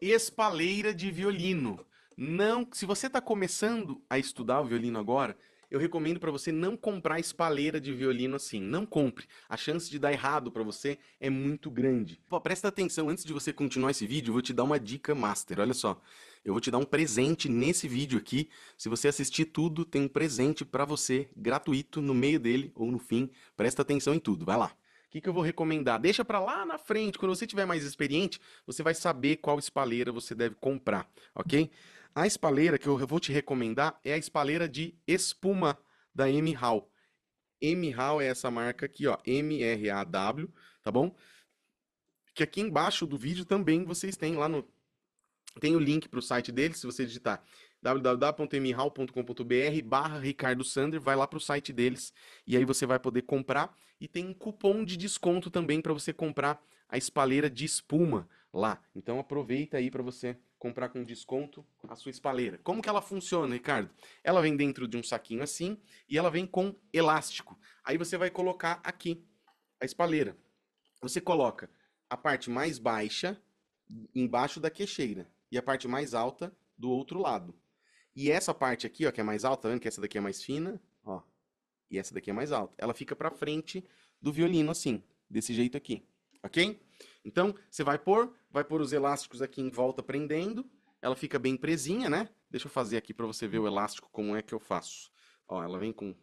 espaleira de violino. Não, se você está começando a estudar o violino agora, eu recomendo para você não comprar espaleira de violino assim. Não compre. A chance de dar errado para você é muito grande. Pô, presta atenção, antes de você continuar esse vídeo, eu vou te dar uma dica master. Olha só, eu vou te dar um presente nesse vídeo aqui. Se você assistir tudo, tem um presente para você gratuito no meio dele ou no fim. Presta atenção em tudo. Vai lá que, que eu vou recomendar? Deixa para lá na frente, quando você tiver mais experiente, você vai saber qual espaleira você deve comprar, ok? A espaleira que eu vou te recomendar é a espaleira de espuma da M Hall. M Hall é essa marca aqui, ó, M R A W, tá bom? Que aqui embaixo do vídeo também vocês têm lá no tem o link para o site deles, se você digitar www.eminhal.com.br barra Ricardo Sander, vai lá para o site deles e aí você vai poder comprar. E tem um cupom de desconto também para você comprar a espaleira de espuma lá. Então aproveita aí para você comprar com desconto a sua espaleira Como que ela funciona, Ricardo? Ela vem dentro de um saquinho assim e ela vem com elástico. Aí você vai colocar aqui a espaleira Você coloca a parte mais baixa embaixo da queixeira e a parte mais alta do outro lado. E essa parte aqui, ó, que é mais alta, tá vendo que essa daqui é mais fina, ó. E essa daqui é mais alta. Ela fica para frente do violino assim, desse jeito aqui, OK? Então, você vai pôr, vai pôr os elásticos aqui em volta prendendo. Ela fica bem presinha, né? Deixa eu fazer aqui para você ver o elástico como é que eu faço. Ó, ela vem com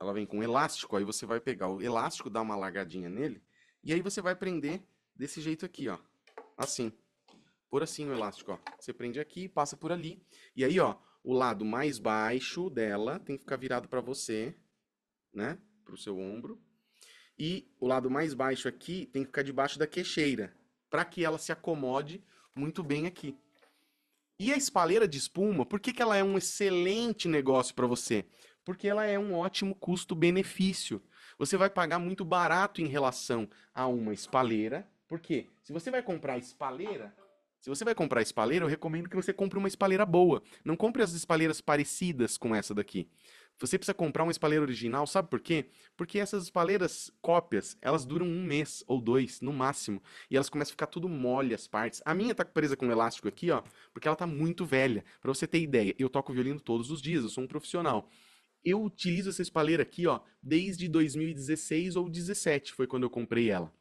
ela vem com um elástico, aí você vai pegar o elástico, dar uma largadinha nele, e aí você vai prender desse jeito aqui, ó. Assim por assim o elástico, ó. Você prende aqui, passa por ali. E aí, ó, o lado mais baixo dela tem que ficar virado para você, né? Pro seu ombro. E o lado mais baixo aqui tem que ficar debaixo da queixeira, para que ela se acomode muito bem aqui. E a espalheira de espuma, por que, que ela é um excelente negócio para você? Porque ela é um ótimo custo-benefício. Você vai pagar muito barato em relação a uma espalheira. Por quê? Se você vai comprar espalheira, se você vai comprar espaleira, eu recomendo que você compre uma espaleira boa. Não compre as espalheiras parecidas com essa daqui. Você precisa comprar uma espalheira original, sabe por quê? Porque essas espalheiras cópias, elas duram um mês ou dois, no máximo. E elas começam a ficar tudo mole as partes. A minha tá presa com um elástico aqui, ó, porque ela tá muito velha. Para você ter ideia, eu toco violino todos os dias, eu sou um profissional. Eu utilizo essa espalheira aqui, ó, desde 2016 ou 2017 foi quando eu comprei ela.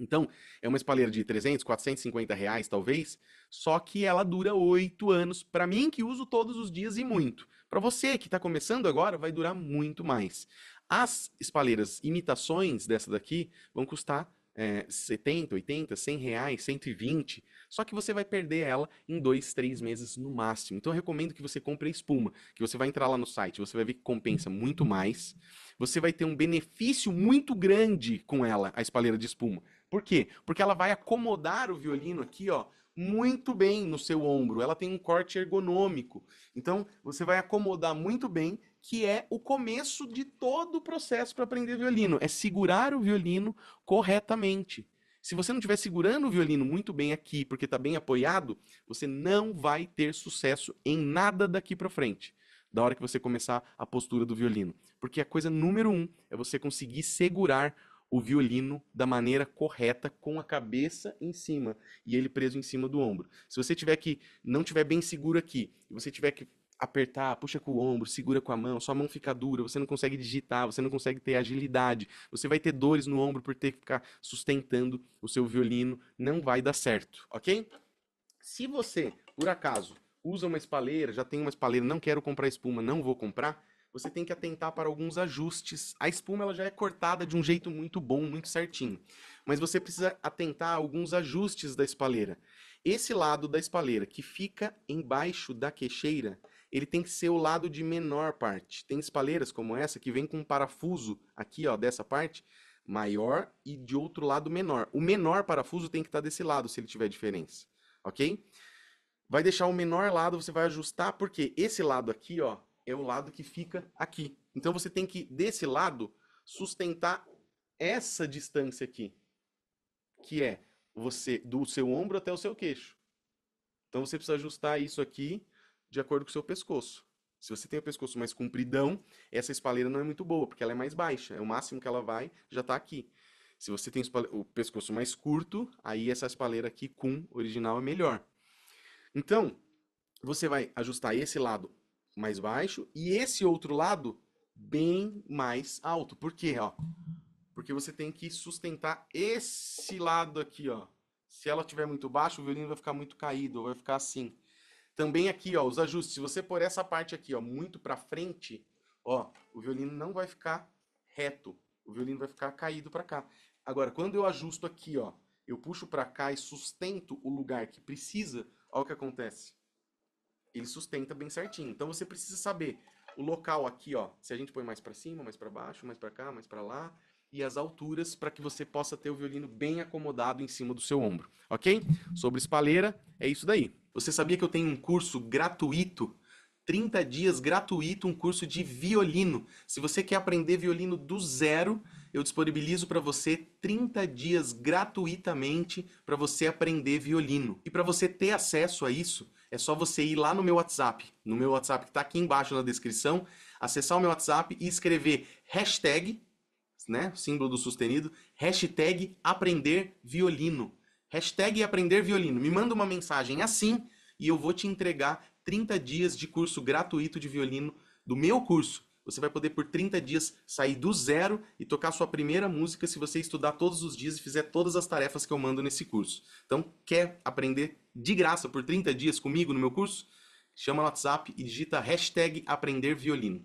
Então, é uma espalheira de 300, 450 reais, talvez, só que ela dura oito anos, para mim que uso todos os dias e muito. Para você que está começando agora, vai durar muito mais. As espalheiras imitações dessa daqui vão custar é, 70, 80, 100 reais, 120, só que você vai perder ela em dois, três meses no máximo. Então, eu recomendo que você compre a espuma, que você vai entrar lá no site, você vai ver que compensa muito mais. Você vai ter um benefício muito grande com ela, a espalheira de espuma por quê? Porque ela vai acomodar o violino aqui, ó, muito bem no seu ombro. Ela tem um corte ergonômico. Então, você vai acomodar muito bem, que é o começo de todo o processo para aprender violino, é segurar o violino corretamente. Se você não estiver segurando o violino muito bem aqui, porque está bem apoiado, você não vai ter sucesso em nada daqui para frente, da hora que você começar a postura do violino. Porque a coisa número um é você conseguir segurar o violino da maneira correta, com a cabeça em cima e ele preso em cima do ombro. Se você tiver que não tiver bem seguro aqui, e você tiver que apertar, puxa com o ombro, segura com a mão, sua mão fica dura, você não consegue digitar, você não consegue ter agilidade, você vai ter dores no ombro por ter que ficar sustentando o seu violino, não vai dar certo, ok? Se você, por acaso, usa uma espalheira, já tem uma espalheira, não quero comprar espuma, não vou comprar, você tem que atentar para alguns ajustes. A espuma ela já é cortada de um jeito muito bom, muito certinho, mas você precisa atentar a alguns ajustes da espaleira. Esse lado da espaleira que fica embaixo da queixeira, ele tem que ser o lado de menor parte. Tem espaleiras como essa que vem com um parafuso aqui, ó, dessa parte maior e de outro lado menor. O menor parafuso tem que estar desse lado se ele tiver diferença, ok? Vai deixar o menor lado, você vai ajustar porque esse lado aqui, ó, é o lado que fica aqui. Então você tem que, desse lado, sustentar essa distância aqui, que é você do seu ombro até o seu queixo. Então você precisa ajustar isso aqui de acordo com o seu pescoço. Se você tem o pescoço mais compridão, essa espalheira não é muito boa, porque ela é mais baixa. É o máximo que ela vai, já está aqui. Se você tem o pescoço mais curto, aí essa espalheira aqui com original é melhor. Então, você vai ajustar esse lado mais baixo e esse outro lado bem mais alto. Por quê? Ó? Porque você tem que sustentar esse lado aqui, ó. Se ela tiver muito baixo, o violino vai ficar muito caído, vai ficar assim. Também aqui, ó, os ajustes. Se você pôr essa parte aqui, ó, muito para frente, ó, o violino não vai ficar reto. O violino vai ficar caído para cá. Agora, quando eu ajusto aqui, ó, eu puxo para cá e sustento o lugar que precisa, olha o que acontece ele sustenta bem certinho. Então você precisa saber o local aqui, ó, se a gente põe mais para cima, mais para baixo, mais para cá, mais para lá, e as alturas para que você possa ter o violino bem acomodado em cima do seu ombro, OK? Sobre espalheira, é isso daí. Você sabia que eu tenho um curso gratuito 30 dias gratuito, um curso de violino. Se você quer aprender violino do zero, eu disponibilizo para você 30 dias gratuitamente para você aprender violino. E para você ter acesso a isso, é só você ir lá no meu WhatsApp, no meu WhatsApp que está aqui embaixo na descrição, acessar o meu WhatsApp e escrever hashtag, né, símbolo do sustenido, hashtag aprender violino. Hashtag aprender violino. Me manda uma mensagem assim e eu vou te entregar 30 dias de curso gratuito de violino do meu curso. Você vai poder por 30 dias sair do zero e tocar sua primeira música se você estudar todos os dias e fizer todas as tarefas que eu mando nesse curso. Então, quer aprender de graça por 30 dias comigo no meu curso? Chama no WhatsApp e digita hashtag aprender violino.